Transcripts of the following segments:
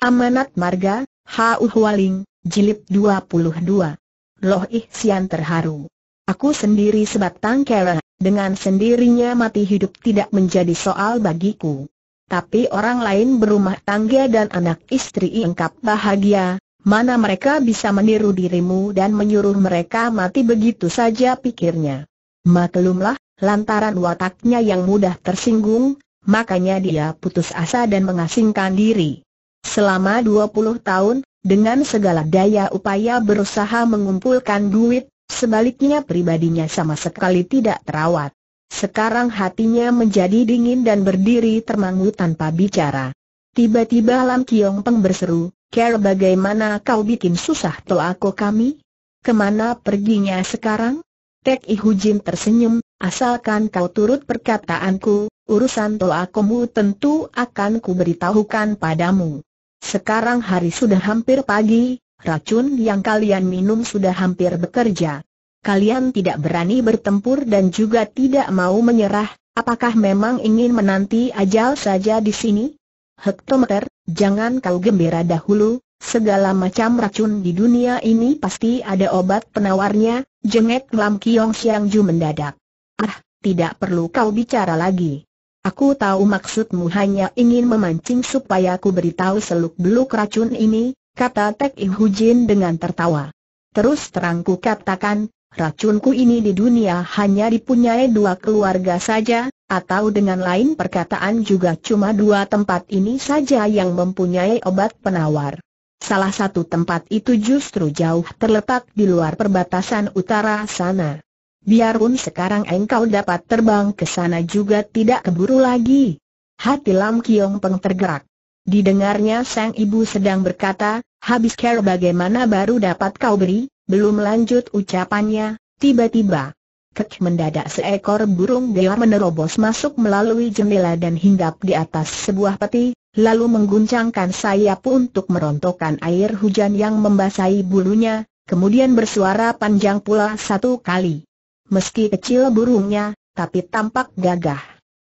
Amanat Marga, Hauh Hualing, Jilid 22. Loh Ih Sian terharu. Aku sendiri sebatang kera, dengan sendirinya mati hidup tidak menjadi soal bagiku. Tapi orang lain berumah tangga dan anak istri lengkap bahagia, mana mereka bisa meniru dirimu dan menyuruh mereka mati begitu saja pikirnya. Maklumlah, lantaran wataknya yang mudah tersinggung, makanya dia putus asa dan mengasingkan diri. Selama 20 tahun, dengan segala daya upaya berusaha mengumpulkan duit, sebaliknya pribadinya sama sekali tidak terawat. Sekarang hatinya menjadi dingin dan berdiri termangu tanpa bicara. Tiba-tiba Lam Kiong Peng berseru, "Care bagaimana kau bikin susah aku kami? Kemana perginya sekarang? Tek Ihu Jin tersenyum, asalkan kau turut perkataanku, urusan tolakomu tentu akan kuberitahukan padamu. Sekarang hari sudah hampir pagi, racun yang kalian minum sudah hampir bekerja. Kalian tidak berani bertempur dan juga tidak mau menyerah, apakah memang ingin menanti ajal saja di sini? Hektometer, jangan kau gembira dahulu, segala macam racun di dunia ini pasti ada obat penawarnya, jengek Lam Kiong Siang Ju mendadak. Ah, tidak perlu kau bicara lagi. Aku tahu maksudmu hanya ingin memancing supaya aku beritahu seluk-beluk racun ini, kata Tek Im Hujin dengan tertawa. Terus terangku katakan, racunku ini di dunia hanya dipunyai dua keluarga saja, atau dengan lain perkataan juga cuma dua tempat ini saja yang mempunyai obat penawar. Salah satu tempat itu justru jauh terletak di luar perbatasan utara sana. Biarpun sekarang engkau dapat terbang ke sana juga tidak keburu lagi. Hati Lam Kiong Peng tergerak. Didengarnya sang ibu sedang berkata, habis care bagaimana baru dapat kau beri, belum lanjut ucapannya, tiba-tiba. Kek mendadak seekor burung geo menerobos masuk melalui jendela dan hinggap di atas sebuah peti, lalu mengguncangkan sayap untuk merontokkan air hujan yang membasahi bulunya, kemudian bersuara panjang pula satu kali. Meski kecil burungnya, tapi tampak gagah.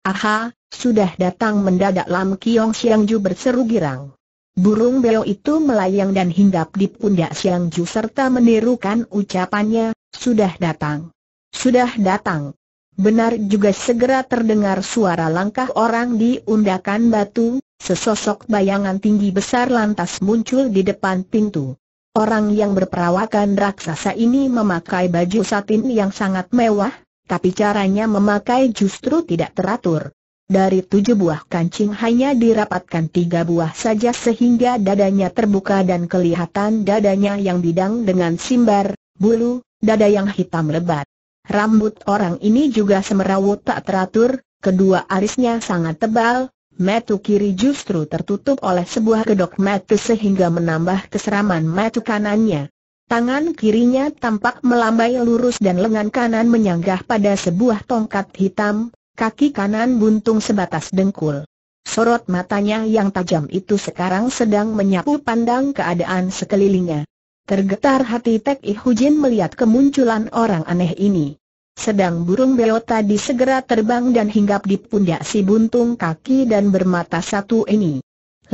Aha, sudah datang mendadak Lam Kiong Siang Ju berseru girang. Burung beo itu melayang dan hinggap di pundak Siang Ju serta menirukan ucapannya, sudah datang. Sudah datang. Benar juga segera terdengar suara langkah orang di undakan batu, sesosok bayangan tinggi besar lantas muncul di depan pintu. Orang yang berperawakan raksasa ini memakai baju satin yang sangat mewah, tapi caranya memakai justru tidak teratur. Dari tujuh buah kancing hanya dirapatkan tiga buah saja sehingga dadanya terbuka dan kelihatan dadanya yang bidang dengan simbar, bulu, dada yang hitam lebat. Rambut orang ini juga semerawut tak teratur, kedua alisnya sangat tebal, Metu kiri justru tertutup oleh sebuah kedok metu sehingga menambah keseraman metu kanannya. Tangan kirinya tampak melambai lurus dan lengan kanan menyanggah pada sebuah tongkat hitam, kaki kanan buntung sebatas dengkul. Sorot matanya yang tajam itu sekarang sedang menyapu pandang keadaan sekelilingnya. Tergetar hati Tek Ihujin melihat kemunculan orang aneh ini. Sedang burung beo tadi segera terbang dan hinggap di pundak si buntung kaki dan bermata satu ini.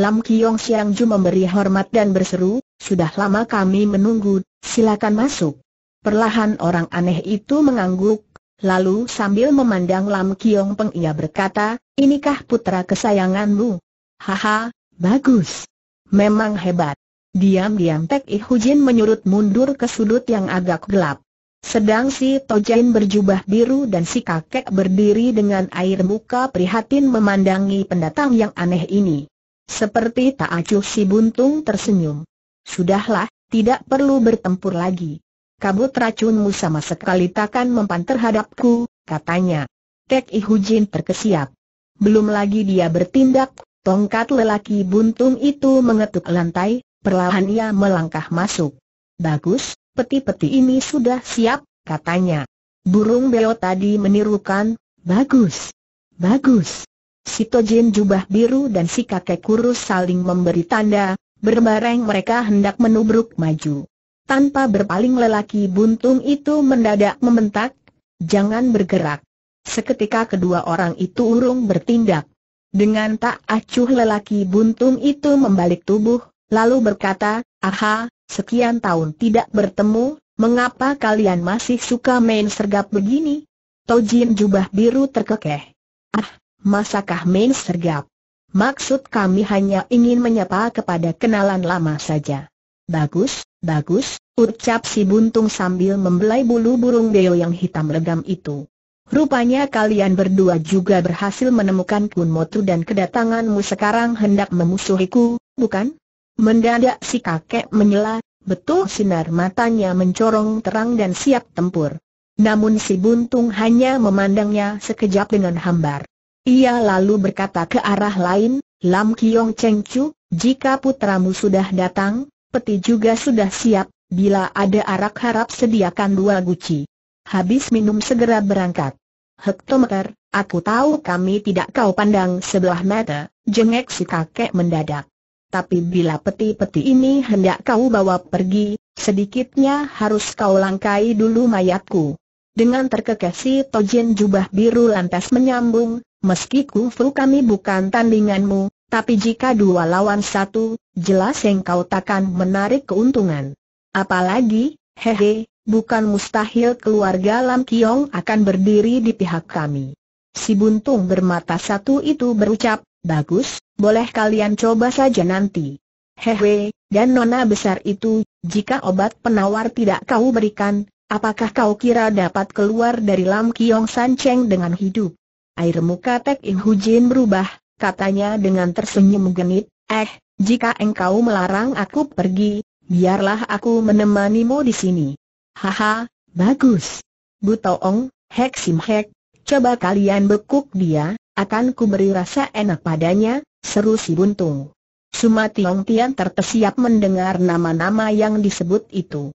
Lam Kiong Siang Ju memberi hormat dan berseru, sudah lama kami menunggu, silakan masuk. Perlahan orang aneh itu mengangguk, lalu sambil memandang Lam Kiong Peng ia berkata, inikah putra kesayanganmu? Haha, bagus. Memang hebat. Diam-diam Tek Jin menyurut mundur ke sudut yang agak gelap. Sedang si Tojen berjubah biru dan si kakek berdiri dengan air muka prihatin memandangi pendatang yang aneh ini. Seperti tak acuh si Buntung tersenyum. Sudahlah, tidak perlu bertempur lagi. Kabut racunmu sama sekali takkan mempan terhadapku, katanya. Tek Ihujin terkesiap. Belum lagi dia bertindak, tongkat lelaki buntung itu mengetuk lantai, perlahan ia melangkah masuk. Bagus, peti-peti ini sudah siap, katanya. Burung beo tadi menirukan, bagus, bagus. Si Tojin jubah biru dan si kakek kurus saling memberi tanda, berbareng mereka hendak menubruk maju. Tanpa berpaling lelaki buntung itu mendadak membentak, jangan bergerak. Seketika kedua orang itu urung bertindak. Dengan tak acuh lelaki buntung itu membalik tubuh, lalu berkata, aha, Sekian tahun tidak bertemu, mengapa kalian masih suka main sergap begini? Tojin jubah biru terkekeh. Ah, masakah main sergap? Maksud kami hanya ingin menyapa kepada kenalan lama saja. Bagus, bagus, ucap si buntung sambil membelai bulu burung beo yang hitam legam itu. Rupanya kalian berdua juga berhasil menemukan Kun dan kedatanganmu sekarang hendak memusuhiku, bukan? Mendadak si kakek menyela, betul sinar matanya mencorong terang dan siap tempur. Namun si buntung hanya memandangnya sekejap dengan hambar. Ia lalu berkata ke arah lain, Lam Kiong Cheng Chu, jika putramu sudah datang, peti juga sudah siap, bila ada arak harap sediakan dua guci. Habis minum segera berangkat. Hektometer, aku tahu kami tidak kau pandang sebelah mata, jengek si kakek mendadak tapi bila peti-peti ini hendak kau bawa pergi, sedikitnya harus kau langkai dulu mayatku. Dengan terkekesi Tojin jubah biru lantas menyambung, meski kungfu kami bukan tandinganmu, tapi jika dua lawan satu, jelas yang kau takkan menarik keuntungan. Apalagi, hehe, bukan mustahil keluarga Lam Kiong akan berdiri di pihak kami. Si buntung bermata satu itu berucap, Bagus, boleh kalian coba saja nanti. Hehe, dan nona besar itu, jika obat penawar tidak kau berikan, apakah kau kira dapat keluar dari Lam Kiong San Cheng dengan hidup? Air muka Tek Hu Jin berubah, katanya dengan tersenyum genit, eh, jika engkau melarang aku pergi, biarlah aku menemanimu di sini. Haha, bagus. Bu Toong, Hek Sim Hek, coba kalian bekuk dia, akan ku beri rasa enak padanya, seru si buntung. Suma Tiong Tian mendengar nama-nama yang disebut itu.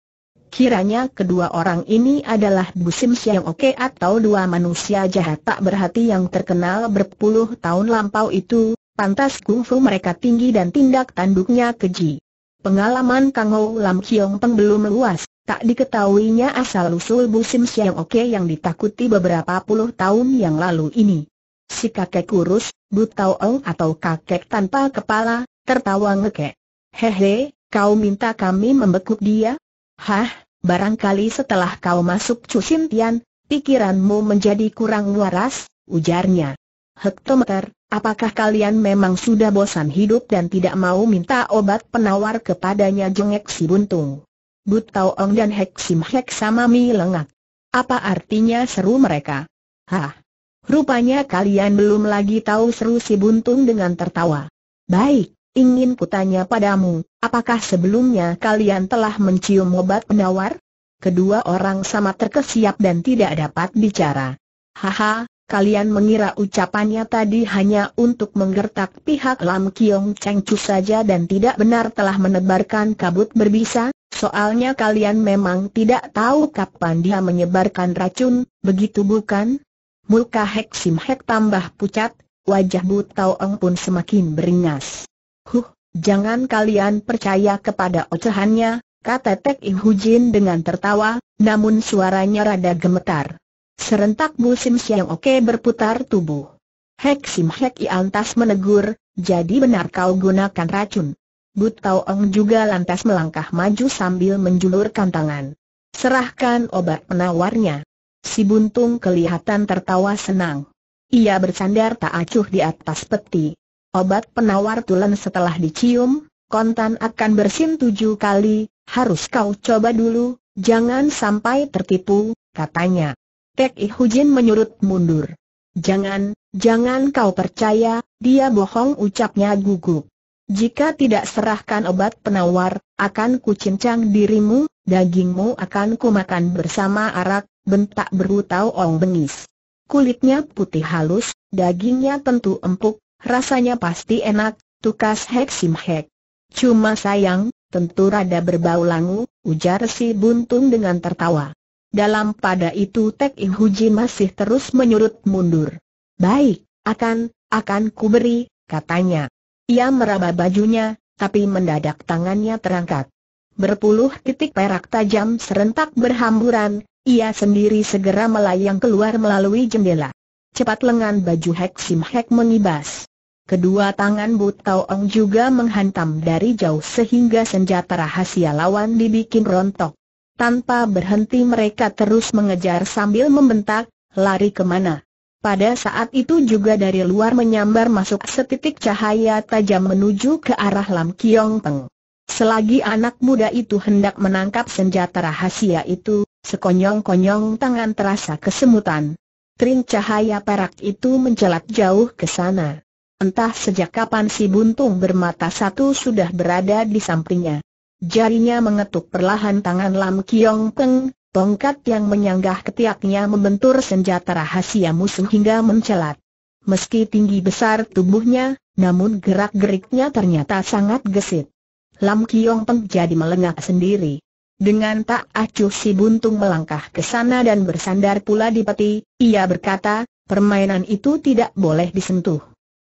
Kiranya kedua orang ini adalah Sim Siang Oke atau dua manusia jahat tak berhati yang terkenal berpuluh tahun lampau itu, pantas kungfu mereka tinggi dan tindak tanduknya keji. Pengalaman Kang Ho Lam Kiong Peng belum luas, tak diketahuinya asal-usul Sim Siang Oke yang ditakuti beberapa puluh tahun yang lalu ini. Si kakek kurus, ong atau kakek tanpa kepala, tertawa ngekek. Hehe, kau minta kami membekuk dia? Hah, barangkali setelah kau masuk Cusintian, pikiranmu menjadi kurang waras, ujarnya. Hektometer, apakah kalian memang sudah bosan hidup dan tidak mau minta obat penawar kepadanya jengek si buntung? But Ong dan Hek Sim Hek sama Mi lengak. Apa artinya seru mereka? Hah, Rupanya kalian belum lagi tahu seru si Buntung dengan tertawa. Baik, ingin kutanya padamu, apakah sebelumnya kalian telah mencium obat penawar? Kedua orang sama terkesiap dan tidak dapat bicara. Haha, kalian mengira ucapannya tadi hanya untuk menggertak pihak Lam Kiong Cheng Chu saja dan tidak benar telah menebarkan kabut berbisa, soalnya kalian memang tidak tahu kapan dia menyebarkan racun, begitu bukan? Muka Hek Sim Hek tambah pucat, wajah Bu Eng pun semakin beringas. Huh, jangan kalian percaya kepada ocehannya, kata Tek Hu Hujin dengan tertawa, namun suaranya rada gemetar. Serentak Bu Sim Siang Oke berputar tubuh. Hek Sim Hek Iantas menegur, jadi benar kau gunakan racun. Bu Eng juga lantas melangkah maju sambil menjulurkan tangan. Serahkan obat penawarnya. Si Buntung kelihatan tertawa senang. Ia bersandar tak acuh di atas peti. Obat penawar tulen setelah dicium, kontan akan bersin tujuh kali, harus kau coba dulu, jangan sampai tertipu, katanya. Tek Ihujin menyurut mundur. Jangan, jangan kau percaya, dia bohong ucapnya gugup. Jika tidak serahkan obat penawar, akan kucincang dirimu, dagingmu akan kumakan bersama arak, bentak berutau Ong bengis. Kulitnya putih halus, dagingnya tentu empuk, rasanya pasti enak, tukas Hek Sim Hek. Cuma sayang, tentu rada berbau langu, ujar si Buntung dengan tertawa. Dalam pada itu Tek I Huji masih terus menyurut mundur. Baik, akan, akan kuberi, katanya. Ia meraba bajunya, tapi mendadak tangannya terangkat. Berpuluh titik perak tajam serentak berhamburan, ia sendiri segera melayang keluar melalui jendela. Cepat lengan baju Hek Sim Hek mengibas. Kedua tangan But Ong juga menghantam dari jauh sehingga senjata rahasia lawan dibikin rontok. Tanpa berhenti mereka terus mengejar sambil membentak, lari kemana. Pada saat itu juga dari luar menyambar masuk setitik cahaya tajam menuju ke arah Lam Kiong Peng. Selagi anak muda itu hendak menangkap senjata rahasia itu, Sekonyong-konyong tangan terasa kesemutan. Tring cahaya perak itu menjelat jauh ke sana. Entah sejak kapan si buntung bermata satu sudah berada di sampingnya. Jarinya mengetuk perlahan tangan Lam Kiong Peng, tongkat yang menyanggah ketiaknya membentur senjata rahasia musuh hingga mencelat. Meski tinggi besar tubuhnya, namun gerak-geriknya ternyata sangat gesit. Lam Kiong Peng jadi melengak sendiri. Dengan tak acuh si buntung melangkah ke sana dan bersandar pula di peti, ia berkata, permainan itu tidak boleh disentuh.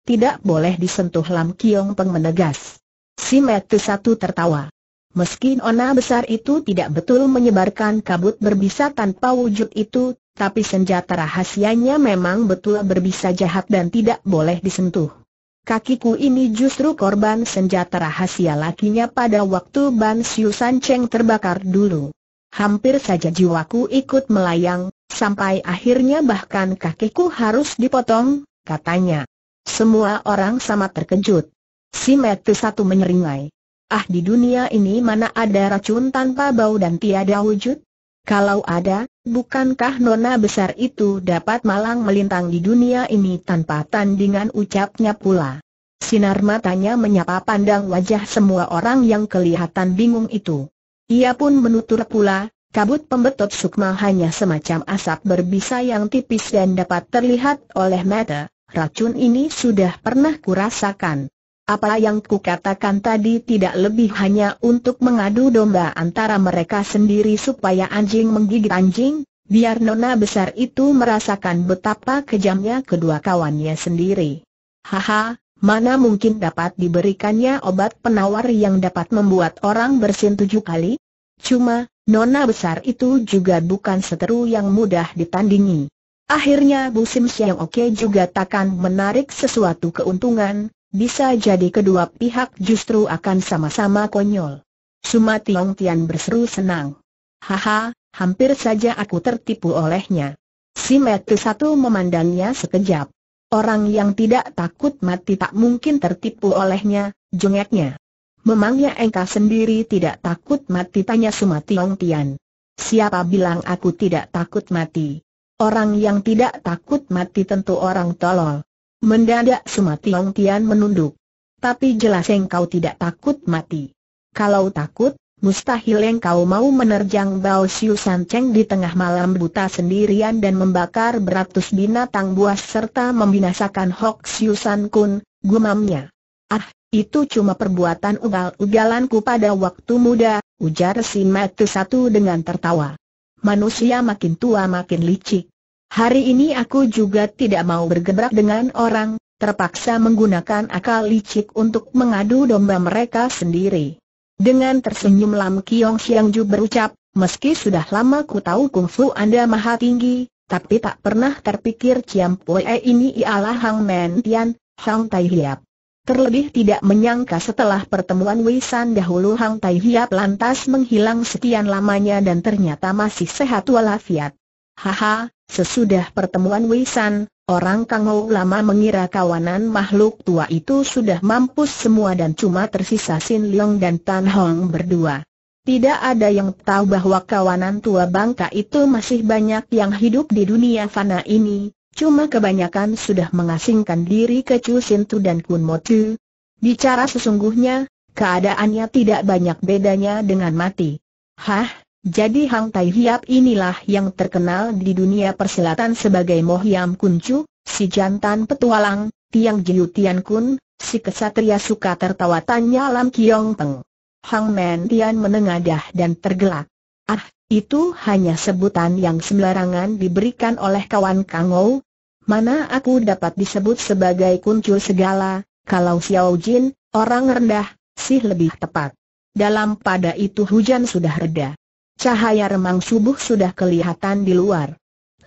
Tidak boleh disentuh Lam Kiong Peng menegas. Si Metu satu tertawa. Meski ona besar itu tidak betul menyebarkan kabut berbisa tanpa wujud itu, tapi senjata rahasianya memang betul berbisa jahat dan tidak boleh disentuh kakiku ini justru korban senjata rahasia lakinya pada waktu Ban Siu San Cheng terbakar dulu. Hampir saja jiwaku ikut melayang, sampai akhirnya bahkan kakiku harus dipotong, katanya. Semua orang sama terkejut. Si Metu satu menyeringai. Ah di dunia ini mana ada racun tanpa bau dan tiada wujud? Kalau ada, bukankah nona besar itu dapat malang melintang di dunia ini tanpa tandingan ucapnya pula? Sinar matanya menyapa pandang wajah semua orang yang kelihatan bingung itu. Ia pun menutur pula, kabut pembetot sukma hanya semacam asap berbisa yang tipis dan dapat terlihat oleh mata. Racun ini sudah pernah kurasakan. Apa yang kukatakan tadi tidak lebih hanya untuk mengadu domba antara mereka sendiri supaya anjing menggigit anjing, biar nona besar itu merasakan betapa kejamnya kedua kawannya sendiri. Haha, mana mungkin dapat diberikannya obat penawar yang dapat membuat orang bersin tujuh kali? Cuma, nona besar itu juga bukan seteru yang mudah ditandingi. Akhirnya Bu Sim Siang Oke juga takkan menarik sesuatu keuntungan, bisa jadi kedua pihak justru akan sama-sama konyol. Suma Tiong Tian berseru senang. Haha, hampir saja aku tertipu olehnya. Si Metu satu memandangnya sekejap. Orang yang tidak takut mati tak mungkin tertipu olehnya, jengeknya. Memangnya engkau sendiri tidak takut mati tanya Suma Tiong Tian. Siapa bilang aku tidak takut mati? Orang yang tidak takut mati tentu orang tolol. Mendadak Sumationg Tian menunduk. Tapi jelas engkau tidak takut mati. Kalau takut, mustahil engkau mau menerjang Bao Siu San Cheng di tengah malam buta sendirian dan membakar beratus binatang buas serta membinasakan Hok Siu San Kun, gumamnya. Ah, itu cuma perbuatan ugal-ugalanku pada waktu muda, ujar si Matu Satu dengan tertawa. Manusia makin tua makin licik. Hari ini aku juga tidak mau bergebrak dengan orang, terpaksa menggunakan akal licik untuk mengadu domba mereka sendiri. Dengan tersenyum Lam Kiong Siang Ju berucap, meski sudah lama ku tahu kungfu Anda maha tinggi, tapi tak pernah terpikir Ciam Poe ini ialah Hang Men Tian, Hang Tai Hiap. Terlebih tidak menyangka setelah pertemuan Wisan dahulu Hang Tai Hiap lantas menghilang sekian lamanya dan ternyata masih sehat walafiat. Haha, sesudah pertemuan Wisan, orang Kangou lama mengira kawanan makhluk tua itu sudah mampus semua dan cuma tersisa Sin Leong dan Tan Hong berdua. Tidak ada yang tahu bahwa kawanan tua bangka itu masih banyak yang hidup di dunia fana ini, cuma kebanyakan sudah mengasingkan diri ke Chu Tu dan Kun Tu. Bicara sesungguhnya, keadaannya tidak banyak bedanya dengan mati. Hah, jadi Hang Tai Hiap inilah yang terkenal di dunia persilatan sebagai Mohiam Kuncu, si jantan petualang, Tiang Jiu Tian Kun, si kesatria suka tertawa tanya Lam Kiong Peng. Hang Men Tian menengadah dan tergelak. Ah, itu hanya sebutan yang sembarangan diberikan oleh kawan Kang Ou. Mana aku dapat disebut sebagai kuncu segala, kalau Xiao Jin, orang rendah, sih lebih tepat. Dalam pada itu hujan sudah reda. Cahaya remang subuh sudah kelihatan di luar.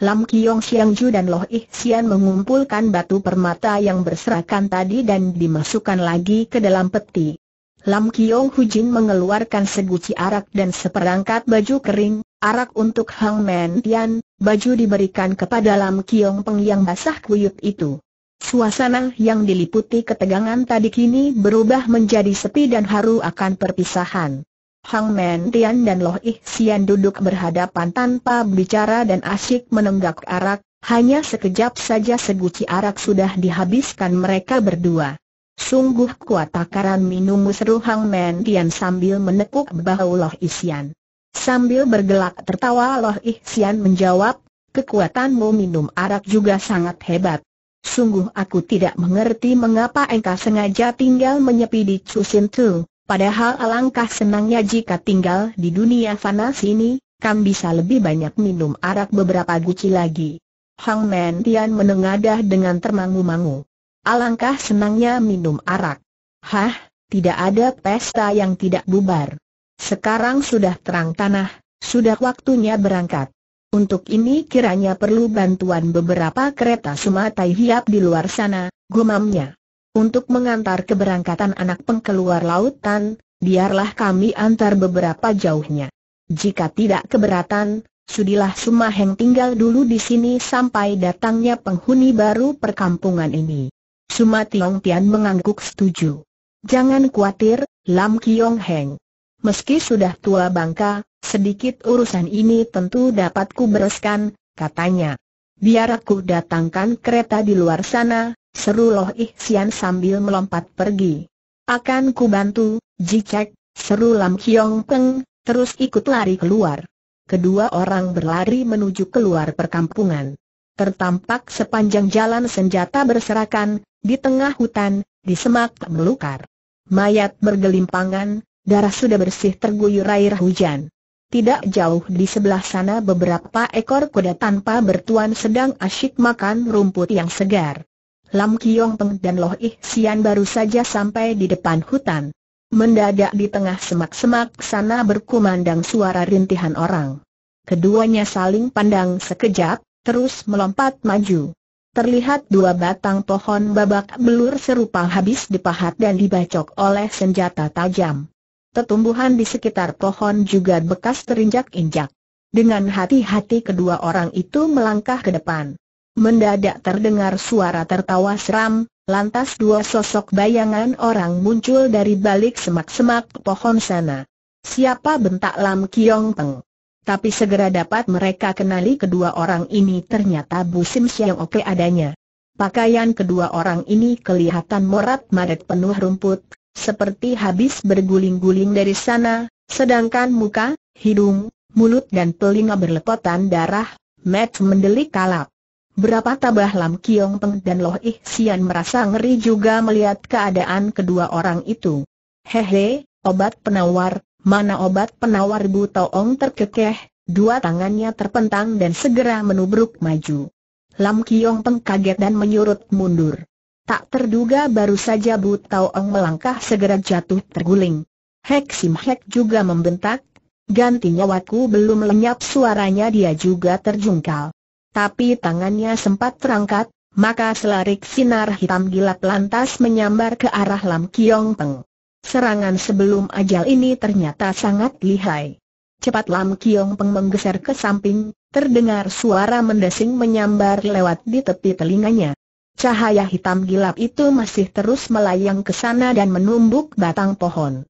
Lam Kiong Siang Ju dan Loh Ih Sian mengumpulkan batu permata yang berserakan tadi dan dimasukkan lagi ke dalam peti. Lam Kiong Hujin mengeluarkan seguci arak dan seperangkat baju kering, arak untuk Hang Men Tian, baju diberikan kepada Lam Kiong Peng yang basah kuyup itu. Suasana yang diliputi ketegangan tadi kini berubah menjadi sepi dan haru akan perpisahan. Hang Men Tian dan Loh Ih Sian duduk berhadapan tanpa bicara dan asyik menenggak arak, hanya sekejap saja seguci arak sudah dihabiskan mereka berdua. Sungguh kuat takaran minum seru Hang Men Tian sambil menekuk bahu Loh Ih Sian. Sambil bergelak tertawa Loh Ih Sian menjawab, kekuatanmu minum arak juga sangat hebat. Sungguh aku tidak mengerti mengapa engkau sengaja tinggal menyepi di Chusin Tu. Padahal alangkah senangnya jika tinggal di dunia fana sini, Kam bisa lebih banyak minum arak beberapa guci lagi. Hang Men Tian menengadah dengan termangu-mangu. Alangkah senangnya minum arak. Hah, tidak ada pesta yang tidak bubar. Sekarang sudah terang tanah, sudah waktunya berangkat. Untuk ini kiranya perlu bantuan beberapa kereta sumatai hiap di luar sana, gumamnya untuk mengantar keberangkatan anak pengkeluar lautan, biarlah kami antar beberapa jauhnya. Jika tidak keberatan, sudilah Sumaheng tinggal dulu di sini sampai datangnya penghuni baru perkampungan ini. Suma Tiong Tian mengangguk setuju. Jangan khawatir, Lam Kiong Heng. Meski sudah tua bangka, sedikit urusan ini tentu dapat ku bereskan, katanya. Biar aku datangkan kereta di luar sana, seru Loh Sian sambil melompat pergi. Akan ku bantu, Jicek, seru Lam Kiong Peng, terus ikut lari keluar. Kedua orang berlari menuju keluar perkampungan. Tertampak sepanjang jalan senjata berserakan, di tengah hutan, di semak melukar. Mayat bergelimpangan, darah sudah bersih terguyur air hujan. Tidak jauh di sebelah sana beberapa ekor kuda tanpa bertuan sedang asyik makan rumput yang segar. Lam Kiong Peng dan Loh Ih Sian baru saja sampai di depan hutan. Mendadak di tengah semak-semak sana berkumandang suara rintihan orang. Keduanya saling pandang sekejap, terus melompat maju. Terlihat dua batang pohon babak belur serupa habis dipahat dan dibacok oleh senjata tajam. Tetumbuhan di sekitar pohon juga bekas terinjak-injak. Dengan hati-hati kedua orang itu melangkah ke depan. Mendadak terdengar suara tertawa seram, lantas dua sosok bayangan orang muncul dari balik semak-semak pohon sana. Siapa bentak Lam Kiong Peng? Tapi segera dapat mereka kenali kedua orang ini ternyata Bu Sim Siang Oke adanya. Pakaian kedua orang ini kelihatan morat maret penuh rumput, seperti habis berguling-guling dari sana, sedangkan muka, hidung, mulut dan telinga berlepotan darah, Matt mendelik kalap. Berapa tabah Lam Kiong Peng dan Loh Ih Sian merasa ngeri juga melihat keadaan kedua orang itu. Hehe, obat penawar, mana obat penawar Bu Toong terkekeh, dua tangannya terpentang dan segera menubruk maju. Lam Kiong Peng kaget dan menyurut mundur. Tak terduga baru saja Bu Taoong melangkah segera jatuh terguling. Hek Sim Hek juga membentak, ganti nyawaku belum lenyap suaranya dia juga terjungkal tapi tangannya sempat terangkat, maka selarik sinar hitam gilap lantas menyambar ke arah Lam Kiong Peng. Serangan sebelum ajal ini ternyata sangat lihai. Cepat Lam Kiong Peng menggeser ke samping, terdengar suara mendesing menyambar lewat di tepi telinganya. Cahaya hitam gilap itu masih terus melayang ke sana dan menumbuk batang pohon.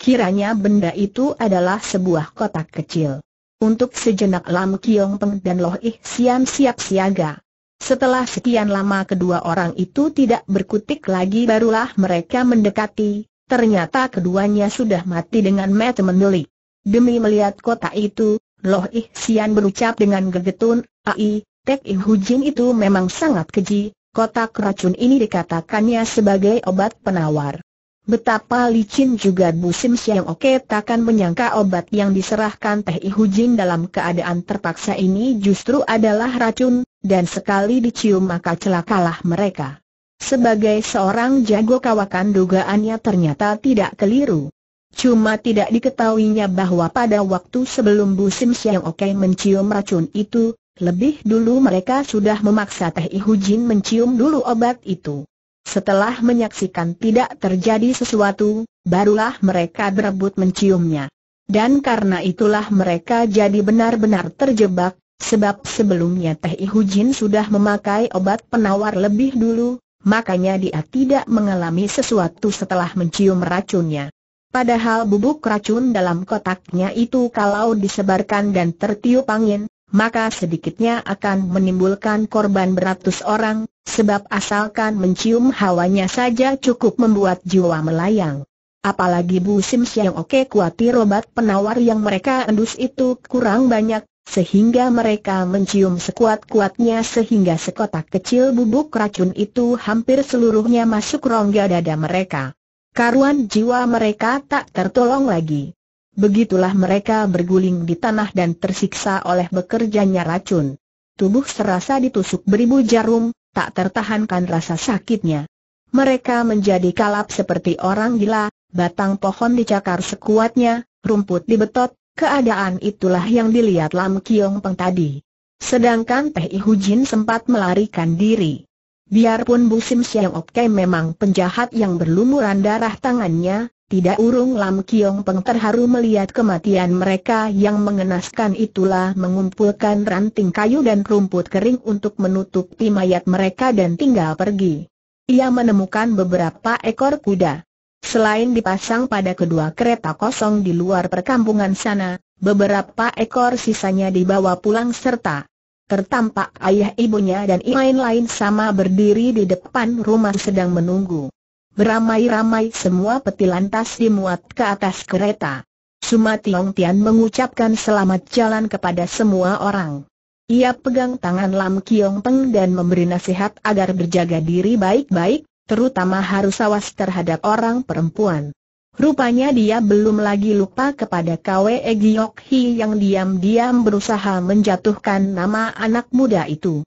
Kiranya benda itu adalah sebuah kotak kecil. Untuk sejenak Lam Kiong Peng dan Loh Ih Siam siap siaga. Setelah sekian lama kedua orang itu tidak berkutik lagi barulah mereka mendekati, ternyata keduanya sudah mati dengan mata mendeli. Demi melihat kota itu, Loh Ih Sian berucap dengan gegetun, Ai, Tek Im Hujin itu memang sangat keji, Kota keracun ini dikatakannya sebagai obat penawar. Betapa licin juga Bu Busim Siang Oke takkan menyangka obat yang diserahkan Teh Ihu Jin dalam keadaan terpaksa ini justru adalah racun, dan sekali dicium maka celakalah mereka. Sebagai seorang jago kawakan dugaannya ternyata tidak keliru. Cuma tidak diketahuinya bahwa pada waktu sebelum Bu Busim Siang Oke mencium racun itu, lebih dulu mereka sudah memaksa Teh Ihu Jin mencium dulu obat itu. Setelah menyaksikan tidak terjadi sesuatu, barulah mereka berebut menciumnya. Dan karena itulah mereka jadi benar-benar terjebak, sebab sebelumnya Teh Ihujin sudah memakai obat penawar lebih dulu, makanya dia tidak mengalami sesuatu setelah mencium racunnya. Padahal bubuk racun dalam kotaknya itu kalau disebarkan dan tertiup angin, maka sedikitnya akan menimbulkan korban beratus orang, Sebab asalkan mencium hawanya saja cukup membuat jiwa melayang. Apalagi Bu Sim yang Oke khawatir obat penawar yang mereka endus itu kurang banyak, sehingga mereka mencium sekuat-kuatnya sehingga sekotak kecil bubuk racun itu hampir seluruhnya masuk rongga dada mereka. Karuan jiwa mereka tak tertolong lagi. Begitulah mereka berguling di tanah dan tersiksa oleh bekerjanya racun. Tubuh serasa ditusuk beribu jarum, tak tertahankan rasa sakitnya. Mereka menjadi kalap seperti orang gila, batang pohon dicakar sekuatnya, rumput dibetot, keadaan itulah yang dilihat Lam Kiong Peng tadi. Sedangkan Teh Ihu Jin sempat melarikan diri. Biarpun Bu Sim Siang Oke memang penjahat yang berlumuran darah tangannya, tidak urung Lam Kiong Peng terharu melihat kematian mereka yang mengenaskan itulah mengumpulkan ranting kayu dan rumput kering untuk menutupi mayat mereka dan tinggal pergi. Ia menemukan beberapa ekor kuda. Selain dipasang pada kedua kereta kosong di luar perkampungan sana, beberapa ekor sisanya dibawa pulang serta tertampak ayah ibunya dan lain-lain sama berdiri di depan rumah sedang menunggu. Beramai-ramai semua peti lantas dimuat ke atas kereta. Suma Tiong Tian mengucapkan selamat jalan kepada semua orang. Ia pegang tangan Lam Kiong Peng dan memberi nasihat agar berjaga diri baik-baik, terutama harus awas terhadap orang perempuan. Rupanya dia belum lagi lupa kepada Kwe Giok Hi yang diam-diam berusaha menjatuhkan nama anak muda itu.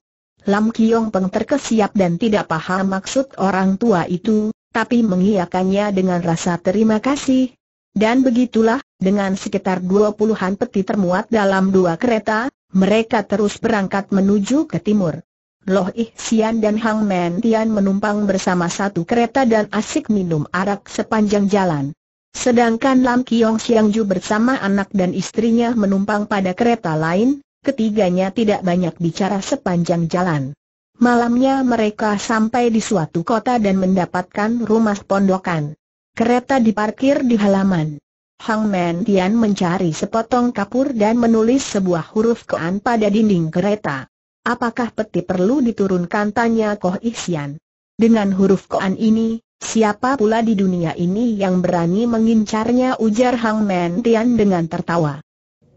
Lam Kiong Peng terkesiap dan tidak paham maksud orang tua itu, tapi mengiyakannya dengan rasa terima kasih. Dan begitulah, dengan sekitar dua puluhan peti termuat dalam dua kereta, mereka terus berangkat menuju ke timur. Loh Ih dan Hang Men Tian menumpang bersama satu kereta dan asik minum arak sepanjang jalan. Sedangkan Lam Kiong Siang Ju bersama anak dan istrinya menumpang pada kereta lain, ketiganya tidak banyak bicara sepanjang jalan. Malamnya mereka sampai di suatu kota dan mendapatkan rumah pondokan. Kereta diparkir di halaman. Hang Men Tian mencari sepotong kapur dan menulis sebuah huruf koan pada dinding kereta. Apakah peti perlu diturunkan tanya Koh Ihsian. Dengan huruf koan ini, siapa pula di dunia ini yang berani mengincarnya ujar Hang Men Tian dengan tertawa.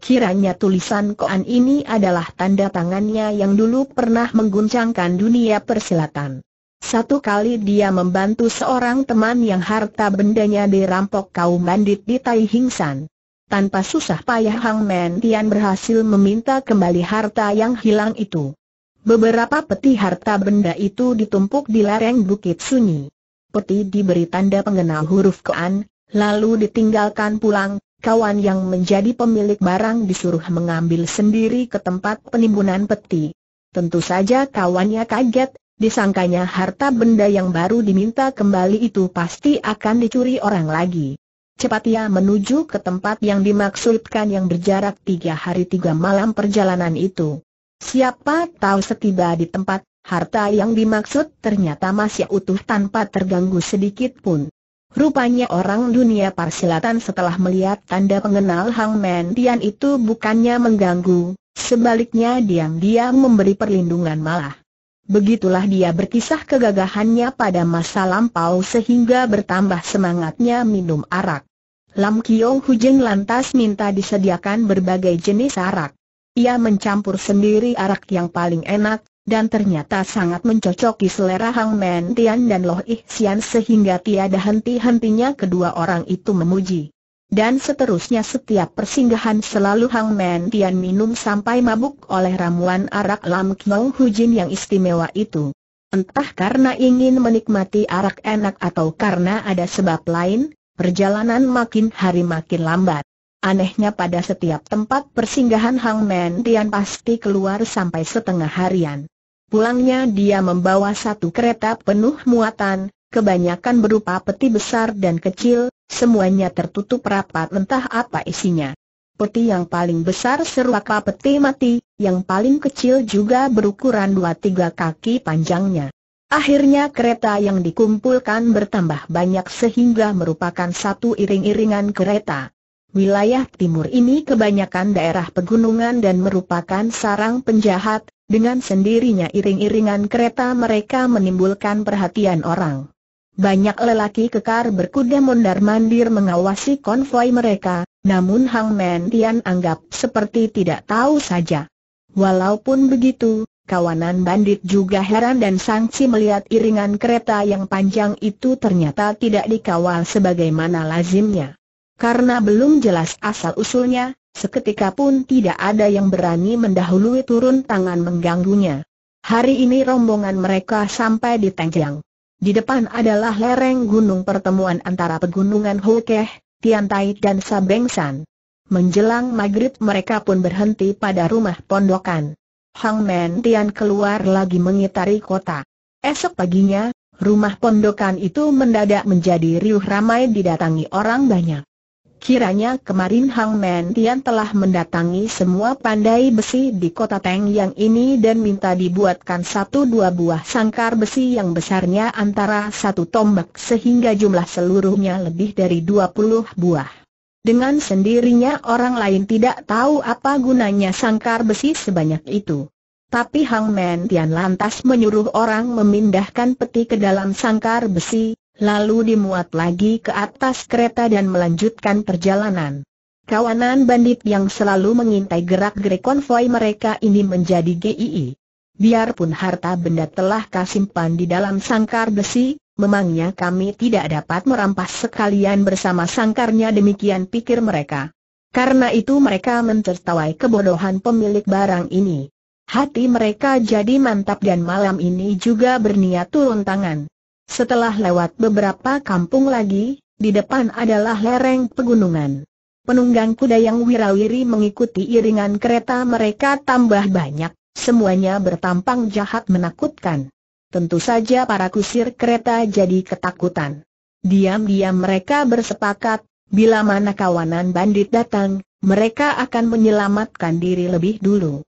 Kiranya tulisan koan ini adalah tanda tangannya yang dulu pernah mengguncangkan dunia persilatan. Satu kali dia membantu seorang teman yang harta bendanya dirampok kaum bandit di Tai Hingsan. Tanpa susah payah Hang Men Tian berhasil meminta kembali harta yang hilang itu. Beberapa peti harta benda itu ditumpuk di lereng bukit sunyi. Peti diberi tanda pengenal huruf koan, lalu ditinggalkan pulang, kawan yang menjadi pemilik barang disuruh mengambil sendiri ke tempat penimbunan peti. Tentu saja kawannya kaget, disangkanya harta benda yang baru diminta kembali itu pasti akan dicuri orang lagi. Cepat ia menuju ke tempat yang dimaksudkan yang berjarak tiga hari tiga malam perjalanan itu. Siapa tahu setiba di tempat, harta yang dimaksud ternyata masih utuh tanpa terganggu sedikit pun. Rupanya orang dunia persilatan setelah melihat tanda pengenal Hang Men Tian itu bukannya mengganggu, sebaliknya diam-diam memberi perlindungan malah. Begitulah dia berkisah kegagahannya pada masa lampau sehingga bertambah semangatnya minum arak. Lam Kiong Hujeng lantas minta disediakan berbagai jenis arak. Ia mencampur sendiri arak yang paling enak, dan ternyata sangat mencocoki selera Hang Men Tian dan Loh Ih Sian sehingga tiada henti-hentinya kedua orang itu memuji. Dan seterusnya setiap persinggahan selalu Hang Men Tian minum sampai mabuk oleh ramuan arak Lam Kiong Hujin yang istimewa itu. Entah karena ingin menikmati arak enak atau karena ada sebab lain, perjalanan makin hari makin lambat. Anehnya pada setiap tempat persinggahan Hang Men Tian pasti keluar sampai setengah harian. Pulangnya dia membawa satu kereta penuh muatan, kebanyakan berupa peti besar dan kecil, semuanya tertutup rapat entah apa isinya. Peti yang paling besar serupa peti mati, yang paling kecil juga berukuran 2-3 kaki panjangnya. Akhirnya kereta yang dikumpulkan bertambah banyak sehingga merupakan satu iring-iringan kereta. Wilayah timur ini kebanyakan daerah pegunungan dan merupakan sarang penjahat, dengan sendirinya iring-iringan kereta mereka menimbulkan perhatian orang. Banyak lelaki kekar berkuda mondar-mandir mengawasi konvoi mereka, namun Hang Men Tian anggap seperti tidak tahu saja. Walaupun begitu, kawanan bandit juga heran dan sangsi melihat iringan kereta yang panjang itu ternyata tidak dikawal sebagaimana lazimnya. Karena belum jelas asal-usulnya, Seketika pun tidak ada yang berani mendahului turun tangan mengganggunya. Hari ini rombongan mereka sampai di Tengkiang. Di depan adalah lereng gunung pertemuan antara pegunungan Tian Tiantai dan Sabengsan. Menjelang maghrib mereka pun berhenti pada rumah pondokan. Hang Men Tian keluar lagi mengitari kota. Esok paginya, rumah pondokan itu mendadak menjadi riuh ramai didatangi orang banyak. Kiranya kemarin Hang Men Tian telah mendatangi semua pandai besi di kota Teng yang ini dan minta dibuatkan satu dua buah sangkar besi yang besarnya antara satu tombak sehingga jumlah seluruhnya lebih dari dua puluh buah. Dengan sendirinya orang lain tidak tahu apa gunanya sangkar besi sebanyak itu. Tapi Hang Men Tian lantas menyuruh orang memindahkan peti ke dalam sangkar besi, Lalu dimuat lagi ke atas kereta dan melanjutkan perjalanan. Kawanan bandit yang selalu mengintai gerak-gerik konvoi mereka ini menjadi GII. Biarpun harta benda telah kasimpan di dalam sangkar besi, memangnya kami tidak dapat merampas sekalian bersama sangkarnya demikian pikir mereka. Karena itu mereka mencertawai kebodohan pemilik barang ini. Hati mereka jadi mantap dan malam ini juga berniat turun tangan. Setelah lewat beberapa kampung lagi, di depan adalah lereng pegunungan. Penunggang kuda yang wirawiri mengikuti iringan kereta mereka tambah banyak, semuanya bertampang jahat menakutkan. Tentu saja para kusir kereta jadi ketakutan. Diam-diam mereka bersepakat, bila mana kawanan bandit datang, mereka akan menyelamatkan diri lebih dulu.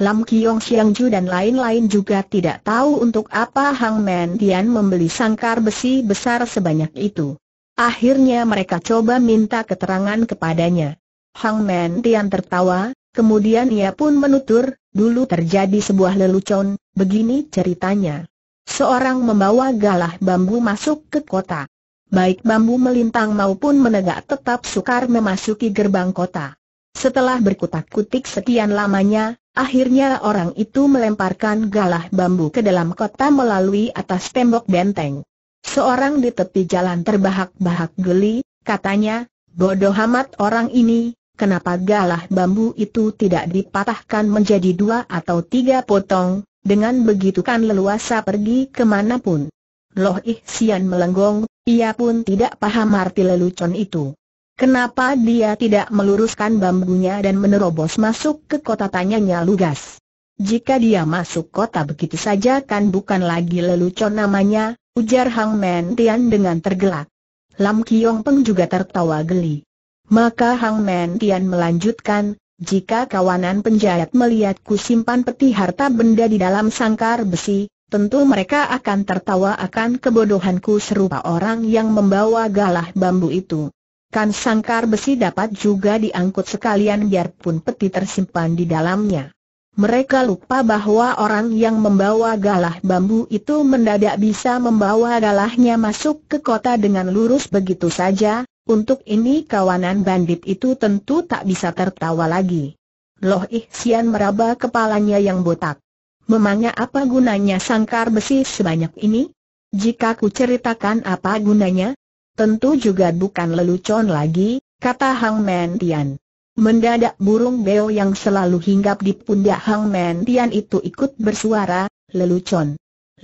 Lam Kiong Xiangju dan lain-lain juga tidak tahu untuk apa Hang Man Tian membeli sangkar besi besar sebanyak itu. Akhirnya mereka coba minta keterangan kepadanya. Hang Man Tian tertawa, kemudian ia pun menutur, dulu terjadi sebuah lelucon, begini ceritanya. Seorang membawa galah bambu masuk ke kota. Baik bambu melintang maupun menegak tetap sukar memasuki gerbang kota. Setelah berkutak-kutik sekian lamanya, Akhirnya orang itu melemparkan galah bambu ke dalam kota melalui atas tembok benteng. Seorang di tepi jalan terbahak-bahak geli, katanya, bodoh amat orang ini, kenapa galah bambu itu tidak dipatahkan menjadi dua atau tiga potong, dengan begitu kan leluasa pergi kemanapun. Loh Sian melenggong, ia pun tidak paham arti lelucon itu. Kenapa dia tidak meluruskan bambunya dan menerobos masuk ke kota tanyanya lugas? Jika dia masuk kota begitu saja kan bukan lagi lelucon namanya, ujar Hang Men Tian dengan tergelak. Lam Kiong Peng juga tertawa geli. Maka Hang Men Tian melanjutkan, jika kawanan penjahat melihatku simpan peti harta benda di dalam sangkar besi, tentu mereka akan tertawa akan kebodohanku serupa orang yang membawa galah bambu itu. Kan sangkar besi dapat juga diangkut sekalian biarpun peti tersimpan di dalamnya. Mereka lupa bahwa orang yang membawa galah bambu itu mendadak bisa membawa galahnya masuk ke kota dengan lurus begitu saja, untuk ini kawanan bandit itu tentu tak bisa tertawa lagi. Loh Ihsian meraba kepalanya yang botak. Memangnya apa gunanya sangkar besi sebanyak ini? Jika ku ceritakan apa gunanya, Tentu juga bukan lelucon lagi, kata Hang Men Tian. Mendadak burung beo yang selalu hinggap di pundak Hang Men Tian itu ikut bersuara, lelucon,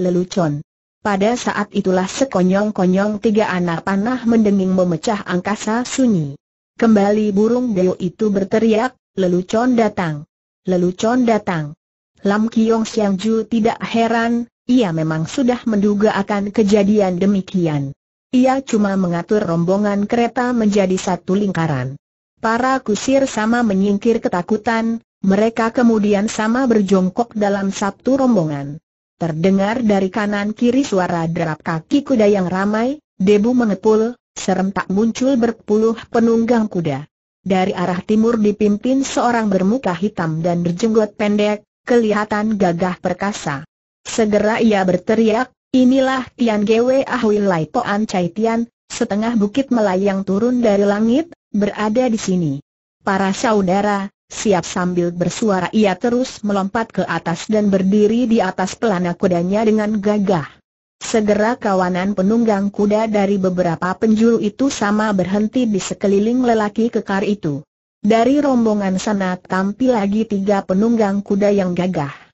lelucon. Pada saat itulah sekonyong-konyong tiga anak panah mendenging memecah angkasa sunyi. Kembali burung beo itu berteriak, lelucon datang, lelucon datang. Lam Kiong Siang Ju tidak heran, ia memang sudah menduga akan kejadian demikian. Ia cuma mengatur rombongan kereta menjadi satu lingkaran. Para kusir sama menyingkir ketakutan, mereka kemudian sama berjongkok dalam satu rombongan. Terdengar dari kanan kiri suara derap kaki kuda yang ramai, debu mengepul, serentak muncul berpuluh penunggang kuda. Dari arah timur dipimpin seorang bermuka hitam dan berjenggot pendek, kelihatan gagah perkasa. Segera ia berteriak, Inilah Tian Gwe Ahuilai Toan Chai Tian, setengah bukit melayang turun dari langit, berada di sini. Para saudara, siap sambil bersuara ia terus melompat ke atas dan berdiri di atas pelana kudanya dengan gagah. Segera kawanan penunggang kuda dari beberapa penjuru itu sama berhenti di sekeliling lelaki kekar itu. Dari rombongan sana tampil lagi tiga penunggang kuda yang gagah.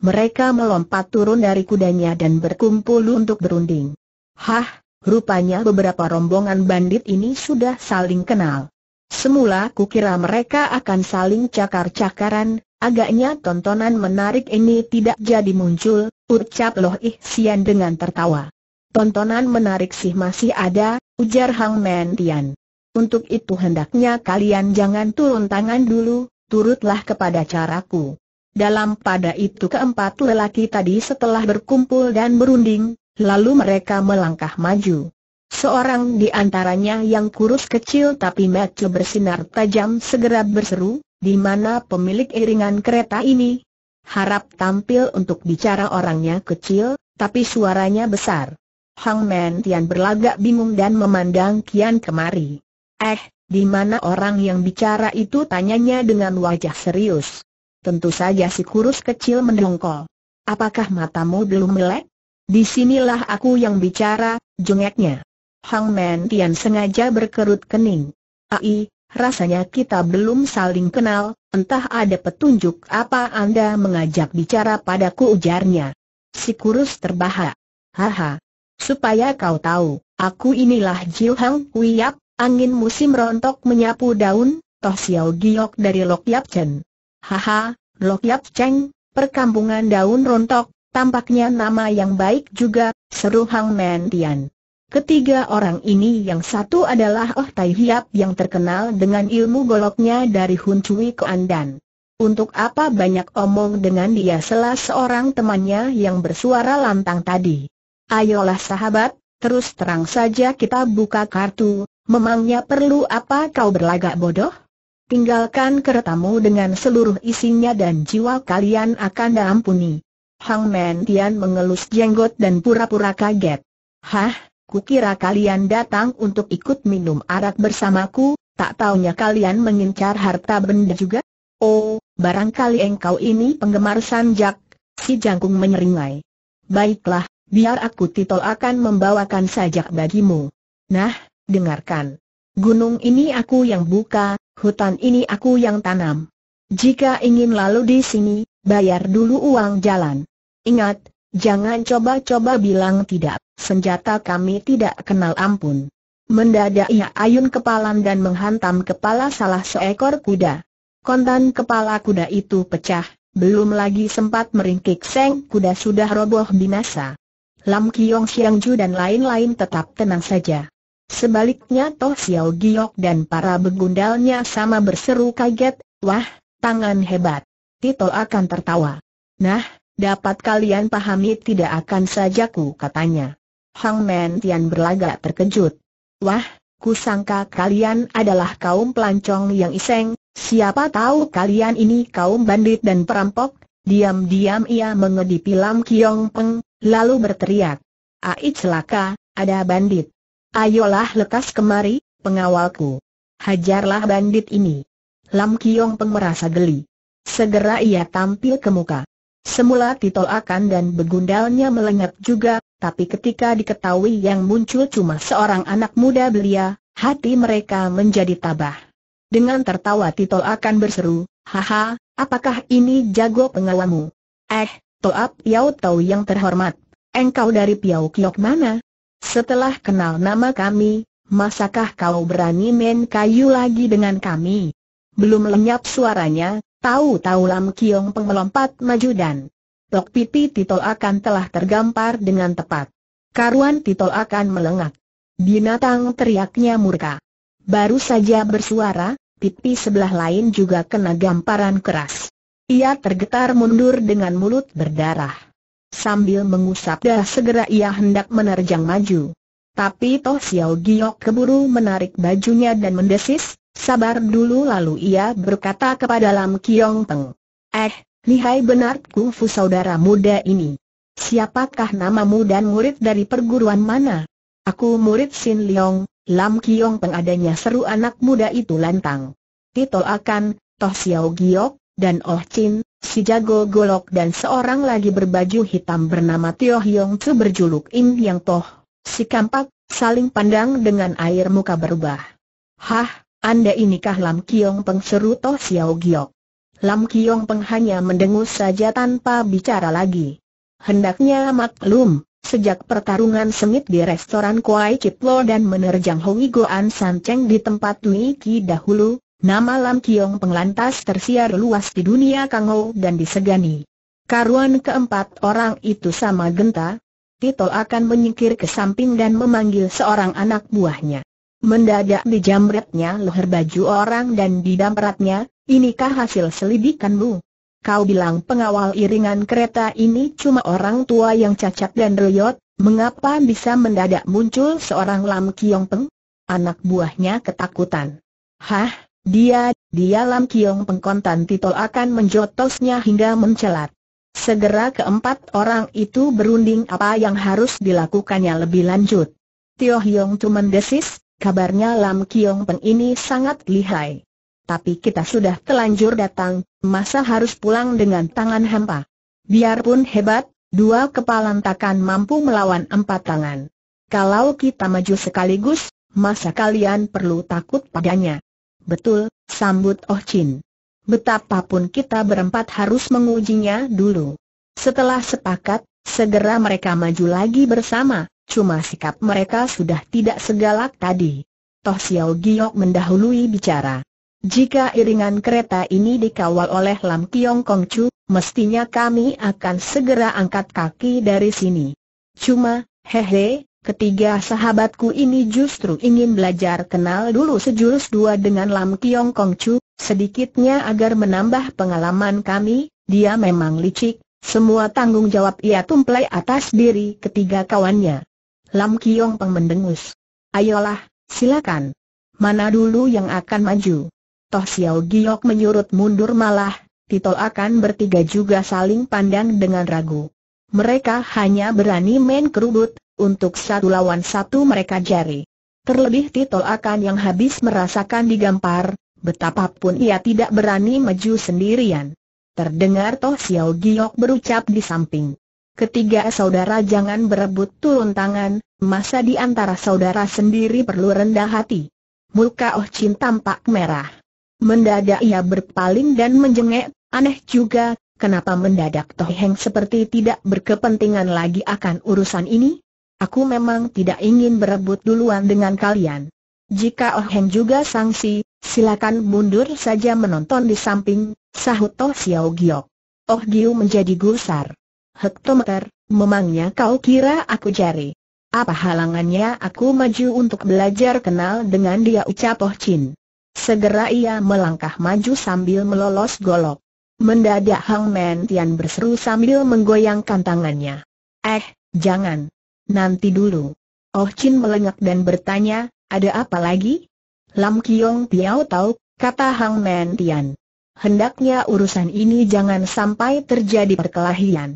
Mereka melompat turun dari kudanya dan berkumpul untuk berunding. Hah, rupanya beberapa rombongan bandit ini sudah saling kenal. Semula kukira mereka akan saling cakar-cakaran, agaknya tontonan menarik ini tidak jadi muncul, ucap Loh Ihsian dengan tertawa. Tontonan menarik sih masih ada, ujar Hang Men Tian. Untuk itu hendaknya kalian jangan turun tangan dulu, turutlah kepada caraku. Dalam pada itu keempat lelaki tadi setelah berkumpul dan berunding, lalu mereka melangkah maju. Seorang di antaranya yang kurus kecil tapi mata bersinar tajam segera berseru, di mana pemilik iringan kereta ini? Harap tampil untuk bicara orangnya kecil, tapi suaranya besar. Hang Men Tian berlagak bingung dan memandang Kian kemari. Eh, di mana orang yang bicara itu tanyanya dengan wajah serius. Tentu saja si kurus kecil mendongkol. Apakah matamu belum melek? Disinilah aku yang bicara, jengeknya. Hang Men Tian sengaja berkerut kening. Ai, rasanya kita belum saling kenal, entah ada petunjuk apa Anda mengajak bicara padaku ujarnya. Si kurus terbahak. Haha. Supaya kau tahu, aku inilah Jiu Hang Yap. angin musim rontok menyapu daun, Toh Xiao Giok dari Lok Yap Chen. Haha, Lok Yap Cheng, perkampungan daun rontok, tampaknya nama yang baik juga, seru Hang Men Tian. Ketiga orang ini yang satu adalah Oh Tai Hiap yang terkenal dengan ilmu goloknya dari Hun Cui Andan. Untuk apa banyak omong dengan dia selas seorang temannya yang bersuara lantang tadi. Ayolah sahabat, terus terang saja kita buka kartu, memangnya perlu apa kau berlagak bodoh? Tinggalkan keretamu dengan seluruh isinya dan jiwa kalian akan diampuni. Hang Men Tian mengelus jenggot dan pura-pura kaget. Hah, kukira kalian datang untuk ikut minum arak bersamaku, tak taunya kalian mengincar harta benda juga? Oh, barangkali engkau ini penggemar sanjak, si jangkung menyeringai. Baiklah, biar aku titol akan membawakan sajak bagimu. Nah, dengarkan. Gunung ini aku yang buka, hutan ini aku yang tanam. Jika ingin lalu di sini, bayar dulu uang jalan. Ingat, jangan coba-coba bilang tidak, senjata kami tidak kenal ampun. Mendadak ia ayun kepalan dan menghantam kepala salah seekor kuda. Kontan kepala kuda itu pecah, belum lagi sempat meringkik seng kuda sudah roboh binasa. Lam Kiong Siang Ju dan lain-lain tetap tenang saja. Sebaliknya Toh Siau Giok dan para begundalnya sama berseru kaget, wah, tangan hebat. Tito akan tertawa. Nah, dapat kalian pahami tidak akan saja ku katanya. Hang Men Tian berlagak terkejut. Wah, kusangka kalian adalah kaum pelancong yang iseng, siapa tahu kalian ini kaum bandit dan perampok. Diam-diam ia mengedipi Lam Kiong Peng, lalu berteriak. Ai celaka, ada bandit. Ayolah lekas kemari, pengawalku. Hajarlah bandit ini. Lam Kiong Peng merasa geli. Segera ia tampil ke muka. Semula akan dan begundalnya melengat juga, tapi ketika diketahui yang muncul cuma seorang anak muda belia, hati mereka menjadi tabah. Dengan tertawa akan berseru, Haha, apakah ini jago pengalamu? Eh, Toap Piao Tau yang terhormat, engkau dari Piau Kiok mana? Setelah kenal nama kami, masakah kau berani main kayu lagi dengan kami? Belum lenyap suaranya, tahu-tahu Lam Kiong Peng maju dan Tok pipi Titol akan telah tergampar dengan tepat. Karuan Titol akan melengak. Binatang teriaknya murka. Baru saja bersuara, pipi sebelah lain juga kena gamparan keras. Ia tergetar mundur dengan mulut berdarah. Sambil mengusap dah segera ia hendak menerjang maju. Tapi Toh Xiao Giok keburu menarik bajunya dan mendesis, sabar dulu lalu ia berkata kepada Lam Kiong Teng. Eh, lihai benar kungfu saudara muda ini. Siapakah namamu dan murid dari perguruan mana? Aku murid Sin Leong, Lam Kiong Teng adanya seru anak muda itu lantang. Tito akan, Toh Xiao Giok, dan Oh Chin, Si jago golok dan seorang lagi berbaju hitam bernama Tio Hyong Tzu berjuluk Im Yang Toh, si kampak, saling pandang dengan air muka berubah. Hah, anda inikah Lam Kiong Peng seru Toh Xiao Giok. Lam Kiong Peng hanya mendengus saja tanpa bicara lagi. Hendaknya maklum, sejak pertarungan sengit di restoran Kuai Ciplo dan menerjang Hoi Goan San Cheng di tempat Tui Ki dahulu, Nama Lam Kiong Penglantas tersiar luas di dunia Kangou dan disegani. Karuan keempat orang itu sama genta, Titol akan menyingkir ke samping dan memanggil seorang anak buahnya. Mendadak dijamretnya leher baju orang dan didampratnya, inikah hasil selidikanmu? Kau bilang pengawal iringan kereta ini cuma orang tua yang cacat dan reyot, mengapa bisa mendadak muncul seorang Lam Kiong Peng? Anak buahnya ketakutan. Hah, dia, dia Lam Kiong pengkontan Tito akan menjotosnya hingga mencelat. Segera keempat orang itu berunding apa yang harus dilakukannya lebih lanjut. Tio Hiong Tu mendesis, kabarnya Lam Kiong Peng ini sangat lihai. Tapi kita sudah telanjur datang, masa harus pulang dengan tangan hampa. Biarpun hebat, dua kepala takkan mampu melawan empat tangan. Kalau kita maju sekaligus, masa kalian perlu takut padanya? Betul, sambut Oh Chin. Betapapun kita berempat harus mengujinya dulu. Setelah sepakat, segera mereka maju lagi bersama, cuma sikap mereka sudah tidak segalak tadi. Toh Xiao Giok mendahului bicara. Jika iringan kereta ini dikawal oleh Lam Kiong Kong Chu, mestinya kami akan segera angkat kaki dari sini. Cuma, hehe, Ketiga sahabatku ini justru ingin belajar kenal dulu sejurus dua dengan Lam Kiong Kong Chu, sedikitnya agar menambah pengalaman kami, dia memang licik, semua tanggung jawab ia tumplai atas diri ketiga kawannya. Lam Kiong Peng mendengus. Ayolah, silakan. Mana dulu yang akan maju? Toh Xiao Giok menyurut mundur malah, Tito akan bertiga juga saling pandang dengan ragu. Mereka hanya berani main kerubut untuk satu lawan satu mereka jari. Terlebih Titol akan yang habis merasakan digampar, betapapun ia tidak berani maju sendirian. Terdengar Toh Xiao Giok berucap di samping. Ketiga saudara jangan berebut turun tangan, masa di antara saudara sendiri perlu rendah hati. Muka Oh Chin tampak merah. Mendadak ia berpaling dan menjengek, aneh juga, kenapa mendadak Toh Heng seperti tidak berkepentingan lagi akan urusan ini? Aku memang tidak ingin berebut duluan dengan kalian. Jika Oh Heng juga sangsi, silakan mundur saja menonton di samping, sahut Toh Xiao Giok. Oh Giu menjadi gusar. Hektometer, memangnya kau kira aku jari? Apa halangannya aku maju untuk belajar kenal dengan dia ucap Oh Chin. Segera ia melangkah maju sambil melolos golok. Mendadak Hang Men Tian berseru sambil menggoyangkan tangannya. Eh, jangan. Nanti dulu. Oh Chin melengak dan bertanya, ada apa lagi? Lam Kiong tiau tahu, kata Hang Men Tian. Hendaknya urusan ini jangan sampai terjadi perkelahian.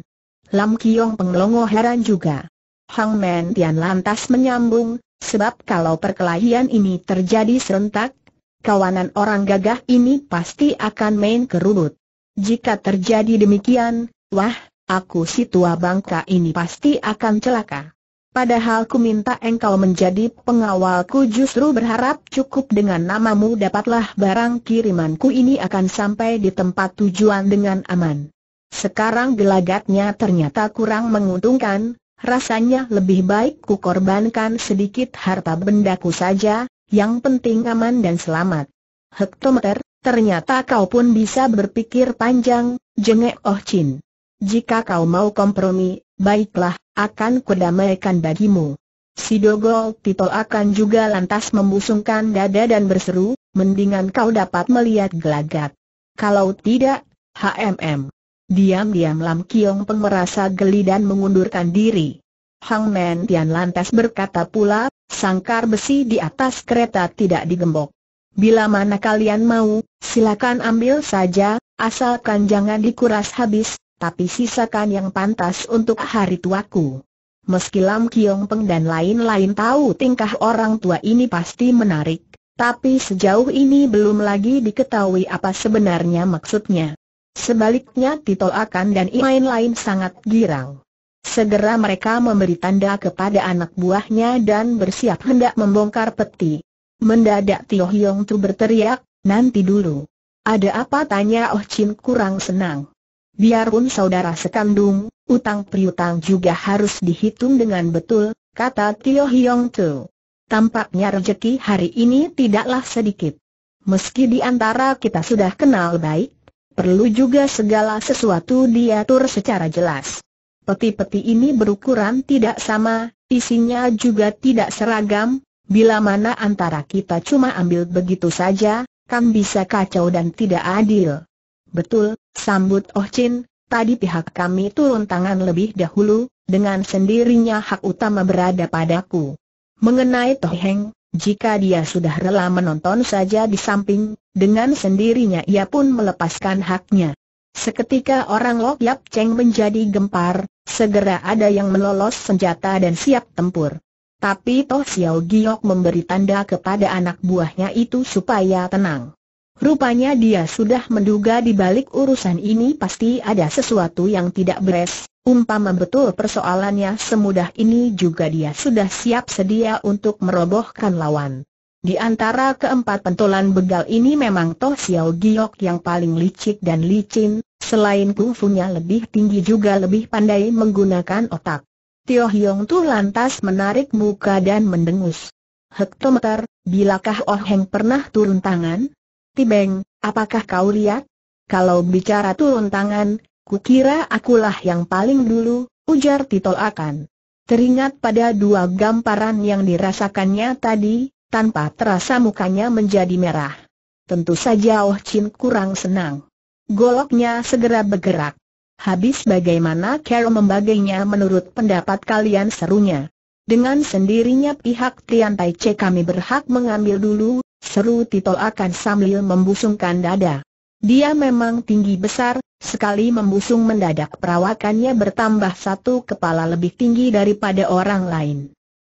Lam Kiong Penglongo heran juga. Hang Men Tian lantas menyambung, sebab kalau perkelahian ini terjadi serentak, kawanan orang gagah ini pasti akan main kerubut. Jika terjadi demikian, wah, aku si tua bangka ini pasti akan celaka. Padahal ku minta engkau menjadi pengawalku justru berharap cukup dengan namamu dapatlah barang kirimanku ini akan sampai di tempat tujuan dengan aman. Sekarang gelagatnya ternyata kurang menguntungkan, rasanya lebih baik ku korbankan sedikit harta bendaku saja, yang penting aman dan selamat. Hektometer, ternyata kau pun bisa berpikir panjang, jengek Oh Chin. Jika kau mau kompromi, baiklah, akan kudamaikan bagimu. Si Dogol Tito akan juga lantas membusungkan dada dan berseru, mendingan kau dapat melihat gelagat. Kalau tidak, HMM. Diam-diam Lam Kiong Peng merasa geli dan mengundurkan diri. Hang Men Tian lantas berkata pula, sangkar besi di atas kereta tidak digembok. Bila mana kalian mau, silakan ambil saja, asalkan jangan dikuras habis, tapi sisakan yang pantas untuk hari tuaku. Meski Lam Kiong Peng dan lain-lain tahu tingkah orang tua ini pasti menarik, tapi sejauh ini belum lagi diketahui apa sebenarnya maksudnya. Sebaliknya Tito Akan dan lain-lain sangat girang. Segera mereka memberi tanda kepada anak buahnya dan bersiap hendak membongkar peti. Mendadak Tio Hiong Tu berteriak, nanti dulu. Ada apa tanya Oh Chin kurang senang biarpun saudara sekandung, utang priutang juga harus dihitung dengan betul, kata Tio Hiong Tu. Tampaknya rejeki hari ini tidaklah sedikit. Meski di antara kita sudah kenal baik, perlu juga segala sesuatu diatur secara jelas. Peti-peti ini berukuran tidak sama, isinya juga tidak seragam, bila mana antara kita cuma ambil begitu saja, kan bisa kacau dan tidak adil. Betul, Sambut Oh Chin, tadi pihak kami turun tangan lebih dahulu, dengan sendirinya hak utama berada padaku. Mengenai Toh Heng, jika dia sudah rela menonton saja di samping, dengan sendirinya ia pun melepaskan haknya. Seketika orang Lok Yap Cheng menjadi gempar, segera ada yang melolos senjata dan siap tempur. Tapi Toh Xiao Giok memberi tanda kepada anak buahnya itu supaya tenang. Rupanya dia sudah menduga di balik urusan ini pasti ada sesuatu yang tidak beres, umpama betul persoalannya semudah ini juga dia sudah siap sedia untuk merobohkan lawan. Di antara keempat pentolan begal ini memang Toh Xiao Giok yang paling licik dan licin, selain kungfunya lebih tinggi juga lebih pandai menggunakan otak. Tio Hyong Tu lantas menarik muka dan mendengus. Hektometer, bilakah Oh Heng pernah turun tangan? Tibeng, apakah kau lihat? Kalau bicara turun tangan, kukira akulah yang paling dulu, ujar Tito akan. Teringat pada dua gamparan yang dirasakannya tadi, tanpa terasa mukanya menjadi merah. Tentu saja Oh Chin kurang senang. Goloknya segera bergerak. Habis bagaimana Carol membaginya menurut pendapat kalian serunya. Dengan sendirinya pihak Tian Tai Che kami berhak mengambil dulu, seru Tito akan sambil membusungkan dada. Dia memang tinggi besar, sekali membusung mendadak perawakannya bertambah satu kepala lebih tinggi daripada orang lain.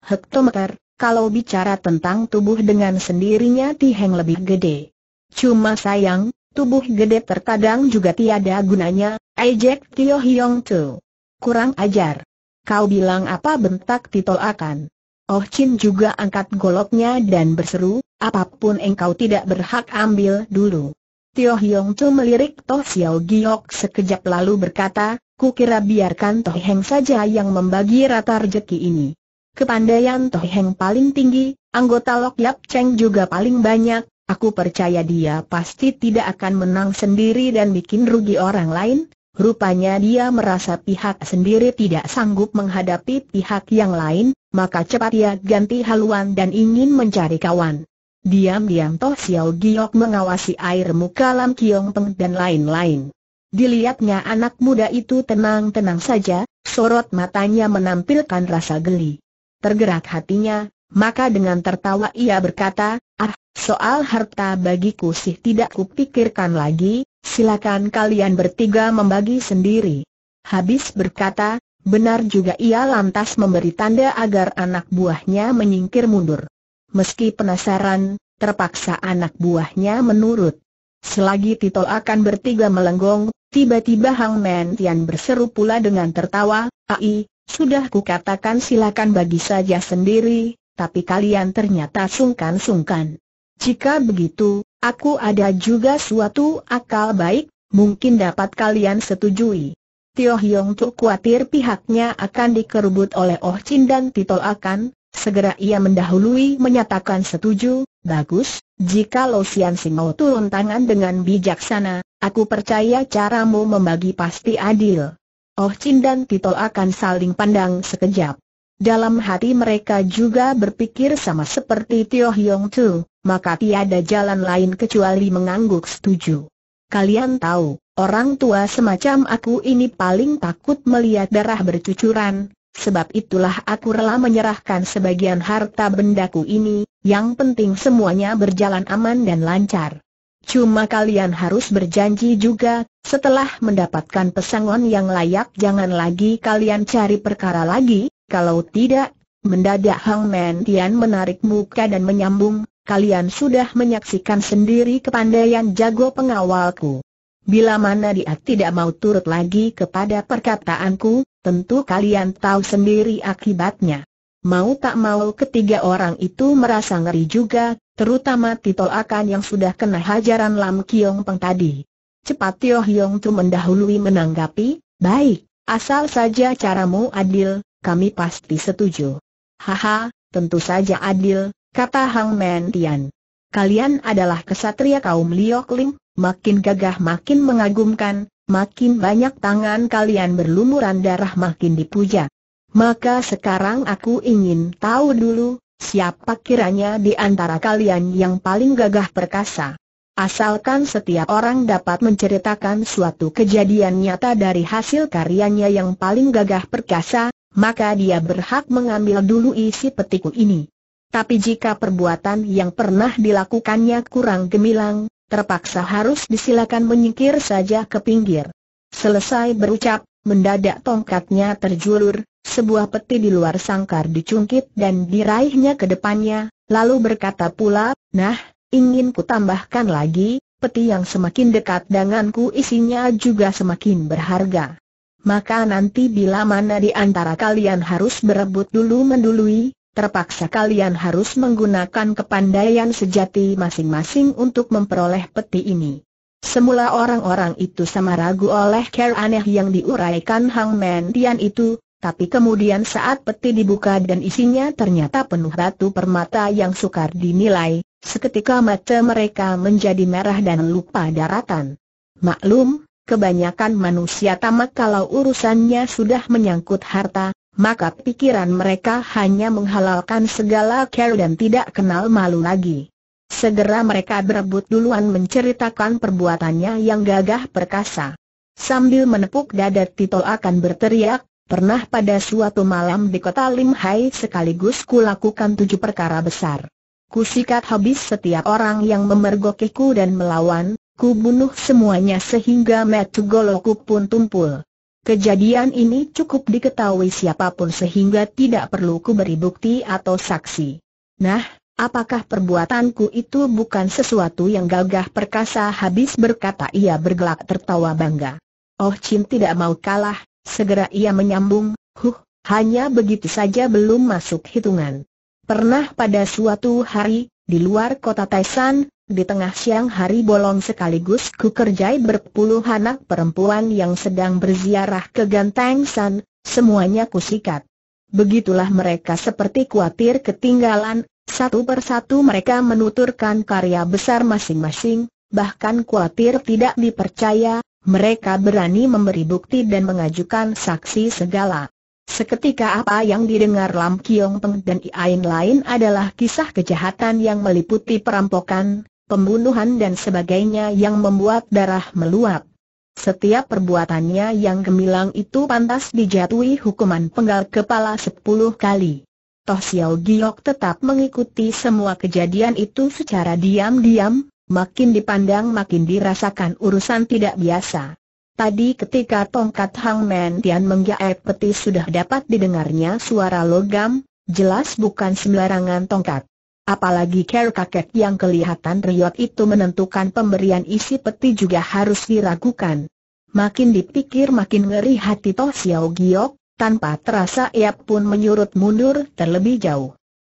Hektometer, kalau bicara tentang tubuh dengan sendirinya Tiheng lebih gede. Cuma sayang, tubuh gede terkadang juga tiada gunanya, ejek Tio Hiong Tu. Kurang ajar. Kau bilang apa bentak Tito akan? Oh Chin juga angkat goloknya dan berseru, apapun engkau tidak berhak ambil dulu. Tio Hiong Chu melirik Toh Xiao Giok sekejap lalu berkata, ku kira biarkan Toh Heng saja yang membagi rata rejeki ini. Kepandaian Toh Heng paling tinggi, anggota Lok Yap Cheng juga paling banyak, aku percaya dia pasti tidak akan menang sendiri dan bikin rugi orang lain, Rupanya dia merasa pihak sendiri tidak sanggup menghadapi pihak yang lain, maka cepat ia ganti haluan dan ingin mencari kawan. Diam-diam Toh Xiao Giok mengawasi air muka Lam Kiong Peng dan lain-lain. Dilihatnya anak muda itu tenang-tenang saja, sorot matanya menampilkan rasa geli. Tergerak hatinya, maka dengan tertawa ia berkata, Ah, soal harta bagiku sih tidak kupikirkan lagi, Silakan kalian bertiga membagi sendiri. Habis berkata, benar juga ia lantas memberi tanda agar anak buahnya menyingkir mundur. Meski penasaran, terpaksa anak buahnya menurut. Selagi Tito akan bertiga melenggong, tiba-tiba Hang Men Tian berseru pula dengan tertawa, Ai, sudah kukatakan silakan bagi saja sendiri, tapi kalian ternyata sungkan-sungkan. Jika begitu, Aku ada juga suatu akal baik, mungkin dapat kalian setujui. Tio Hyong Tuk khawatir pihaknya akan dikerubut oleh Oh Chin dan Titol akan, segera ia mendahului menyatakan setuju, bagus, jika Lo Sian mau turun tangan dengan bijaksana, aku percaya caramu membagi pasti adil. Oh Chin dan Titol akan saling pandang sekejap. Dalam hati mereka juga berpikir sama seperti Tio Hyong Tuk maka tiada jalan lain kecuali mengangguk setuju. Kalian tahu, orang tua semacam aku ini paling takut melihat darah bercucuran, sebab itulah aku rela menyerahkan sebagian harta bendaku ini, yang penting semuanya berjalan aman dan lancar. Cuma kalian harus berjanji juga, setelah mendapatkan pesangon yang layak jangan lagi kalian cari perkara lagi, kalau tidak, mendadak Hang Men Tian menarik muka dan menyambung, kalian sudah menyaksikan sendiri kepandaian jago pengawalku. Bila mana dia tidak mau turut lagi kepada perkataanku, tentu kalian tahu sendiri akibatnya. Mau tak mau ketiga orang itu merasa ngeri juga, terutama Tito Akan yang sudah kena hajaran Lam Kiong Peng tadi. Cepat Tio Hiong Tu mendahului menanggapi, baik, asal saja caramu adil, kami pasti setuju. Haha, tentu saja adil, kata Hang Men Tian. Kalian adalah kesatria kaum Liok Ling, makin gagah makin mengagumkan, makin banyak tangan kalian berlumuran darah makin dipuja. Maka sekarang aku ingin tahu dulu, siapa kiranya di antara kalian yang paling gagah perkasa. Asalkan setiap orang dapat menceritakan suatu kejadian nyata dari hasil karyanya yang paling gagah perkasa, maka dia berhak mengambil dulu isi petiku ini tapi jika perbuatan yang pernah dilakukannya kurang gemilang, terpaksa harus disilakan menyingkir saja ke pinggir. Selesai berucap, mendadak tongkatnya terjulur, sebuah peti di luar sangkar dicungkit dan diraihnya ke depannya, lalu berkata pula, nah, ingin ku tambahkan lagi, peti yang semakin dekat denganku isinya juga semakin berharga. Maka nanti bila mana di antara kalian harus berebut dulu mendului, terpaksa kalian harus menggunakan kepandaian sejati masing-masing untuk memperoleh peti ini. Semula orang-orang itu sama ragu oleh care aneh yang diuraikan Hang Men Dian itu, tapi kemudian saat peti dibuka dan isinya ternyata penuh batu permata yang sukar dinilai, seketika mata mereka menjadi merah dan lupa daratan. Maklum, kebanyakan manusia tamak kalau urusannya sudah menyangkut harta, maka pikiran mereka hanya menghalalkan segala care dan tidak kenal malu lagi. Segera mereka berebut duluan menceritakan perbuatannya yang gagah perkasa. Sambil menepuk dada Tito akan berteriak, pernah pada suatu malam di kota Lim Hai sekaligus kulakukan tujuh perkara besar. Kusikat habis setiap orang yang memergokiku dan melawan, ku bunuh semuanya sehingga metu goloku pun tumpul. Kejadian ini cukup diketahui siapapun sehingga tidak perlu ku beri bukti atau saksi. Nah, apakah perbuatanku itu bukan sesuatu yang gagah perkasa habis berkata ia bergelak tertawa bangga. Oh Chin tidak mau kalah, segera ia menyambung, huh, hanya begitu saja belum masuk hitungan. Pernah pada suatu hari, di luar kota Taisan, di tengah siang hari bolong sekaligus ku kerjai berpuluh anak perempuan yang sedang berziarah ke Ganteng San, semuanya ku sikat. Begitulah mereka seperti kuatir ketinggalan, satu persatu mereka menuturkan karya besar masing-masing, bahkan kuatir tidak dipercaya, mereka berani memberi bukti dan mengajukan saksi segala. Seketika apa yang didengar Lam Kiong Peng dan Iain lain adalah kisah kejahatan yang meliputi perampokan, pembunuhan dan sebagainya yang membuat darah meluap. Setiap perbuatannya yang gemilang itu pantas dijatuhi hukuman penggal kepala sepuluh kali. Toh Xiao Giok tetap mengikuti semua kejadian itu secara diam-diam, makin dipandang makin dirasakan urusan tidak biasa. Tadi ketika tongkat Hang Men Tian menggaet peti sudah dapat didengarnya suara logam, jelas bukan sembarangan tongkat. Apalagi care kakek yang kelihatan riot itu menentukan pemberian isi peti juga harus diragukan. Makin dipikir makin ngeri hati Toh Xiao Giok, tanpa terasa ia pun menyurut mundur terlebih jauh.